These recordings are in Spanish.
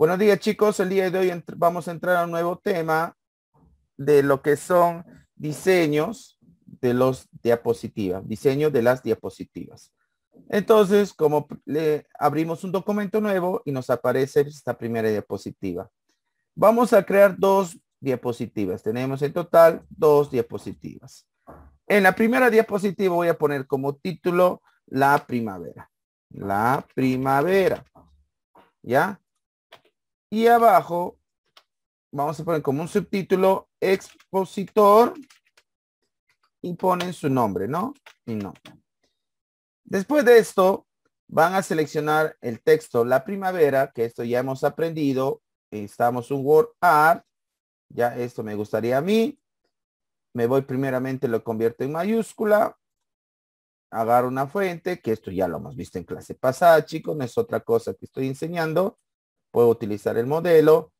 Buenos días chicos, el día de hoy vamos a entrar a un nuevo tema de lo que son diseños de los diapositivas, diseño de las diapositivas. Entonces, como le abrimos un documento nuevo y nos aparece esta primera diapositiva. Vamos a crear dos diapositivas. Tenemos en total dos diapositivas. En la primera diapositiva voy a poner como título la primavera. La primavera. ¿Ya? Y abajo vamos a poner como un subtítulo expositor y ponen su nombre, ¿no? Y no. Después de esto, van a seleccionar el texto La Primavera, que esto ya hemos aprendido. Estamos un Word Art. Ya esto me gustaría a mí. Me voy primeramente, lo convierto en mayúscula. Agarro una fuente, que esto ya lo hemos visto en clase pasada, chicos. No es otra cosa que estoy enseñando puedo utilizar el modelo,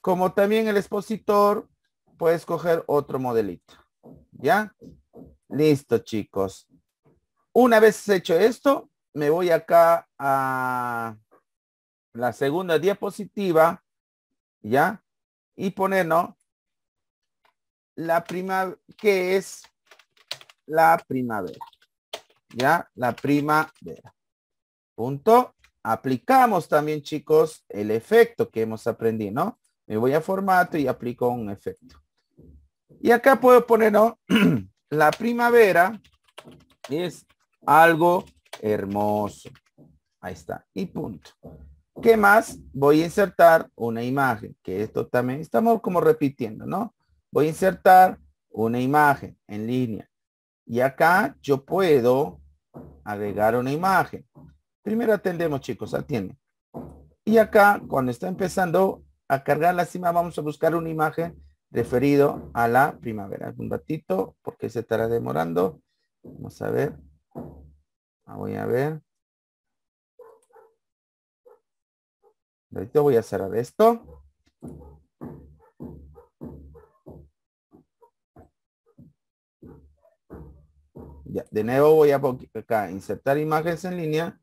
como también el expositor, puedes escoger otro modelito. ¿Ya? Listo, chicos. Una vez hecho esto, me voy acá a la segunda diapositiva, ¿ya? Y ponernos la prima, que es la primavera, ¿ya? La primavera. Punto aplicamos también, chicos, el efecto que hemos aprendido, ¿no? Me voy a formato y aplico un efecto. Y acá puedo poner, La primavera es algo hermoso. Ahí está. Y punto. ¿Qué más? Voy a insertar una imagen, que esto también estamos como repitiendo, ¿no? Voy a insertar una imagen en línea. Y acá yo puedo agregar una imagen. Primero atendemos, chicos, atiende, Y acá, cuando está empezando a cargar la cima, vamos a buscar una imagen referido a la primavera. Un ratito, porque se estará demorando. Vamos a ver. Ah, voy a ver. Ahorita voy a cerrar esto. Ya, de nuevo voy a insertar imágenes en línea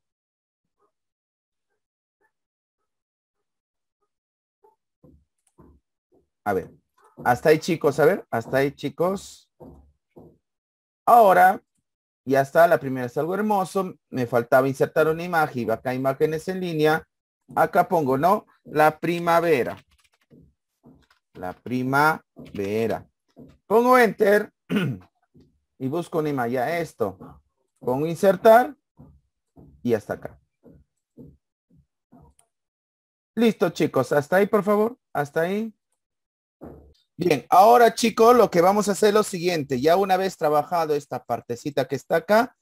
A ver, hasta ahí chicos, a ver, hasta ahí chicos. Ahora, ya está, la primera es algo hermoso. Me faltaba insertar una imagen, acá imágenes en línea. Acá pongo, ¿no? La primavera. La primavera. Pongo enter y busco una imagen. Ya esto. Pongo insertar y hasta acá. Listo, chicos. Hasta ahí, por favor. Hasta ahí. Bien, ahora chicos, lo que vamos a hacer es lo siguiente. Ya una vez trabajado esta partecita que está acá,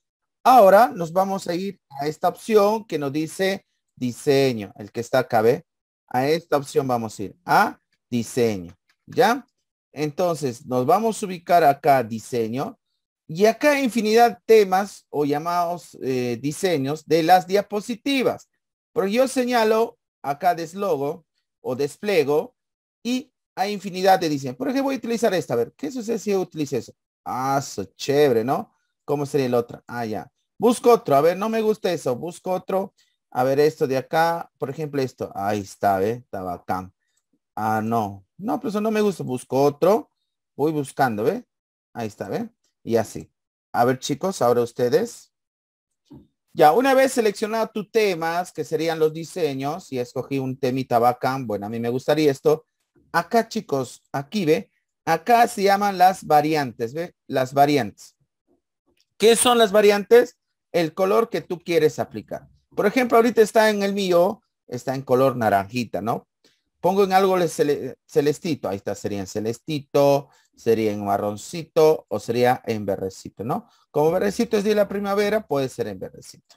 ahora nos vamos a ir a esta opción que nos dice diseño, el que está acá, ¿ve? A esta opción vamos a ir a diseño, ¿ya? Entonces, nos vamos a ubicar acá diseño y acá infinidad temas o llamados eh, diseños de las diapositivas. Pero yo señalo acá deslogo o despliego y hay infinidad de diseños. Por ejemplo, voy a utilizar esta. A ver, ¿qué sucede si yo utilizo eso? Ah, chévere, ¿no? ¿Cómo sería el otro? Ah, ya. Busco otro. A ver, no me gusta eso. Busco otro. A ver, esto de acá. Por ejemplo, esto. Ahí está, ¿ve? Tabacán. Ah, no. No, pues eso no me gusta. Busco otro. Voy buscando, ¿ve? Ahí está, ¿ve? Y así. A ver, chicos, ahora ustedes. Ya, una vez seleccionado tu temas, que serían los diseños, y escogí un y tabacán, bueno, a mí me gustaría esto, Acá, chicos, aquí ve, acá se llaman las variantes, ve, las variantes. ¿Qué son las variantes? El color que tú quieres aplicar. Por ejemplo, ahorita está en el mío, está en color naranjita, ¿no? Pongo en algo celestito, ahí está, sería en celestito, sería en marroncito o sería en verdecito, ¿no? Como verdecito es de la primavera, puede ser en verdecito.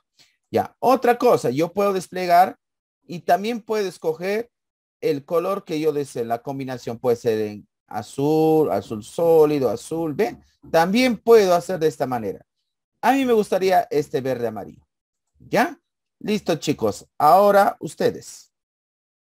Ya, otra cosa, yo puedo desplegar y también puedo escoger el color que yo desee. La combinación puede ser en azul, azul sólido, azul. ¿Ven? También puedo hacer de esta manera. A mí me gustaría este verde amarillo. ¿Ya? Listo, chicos. Ahora ustedes.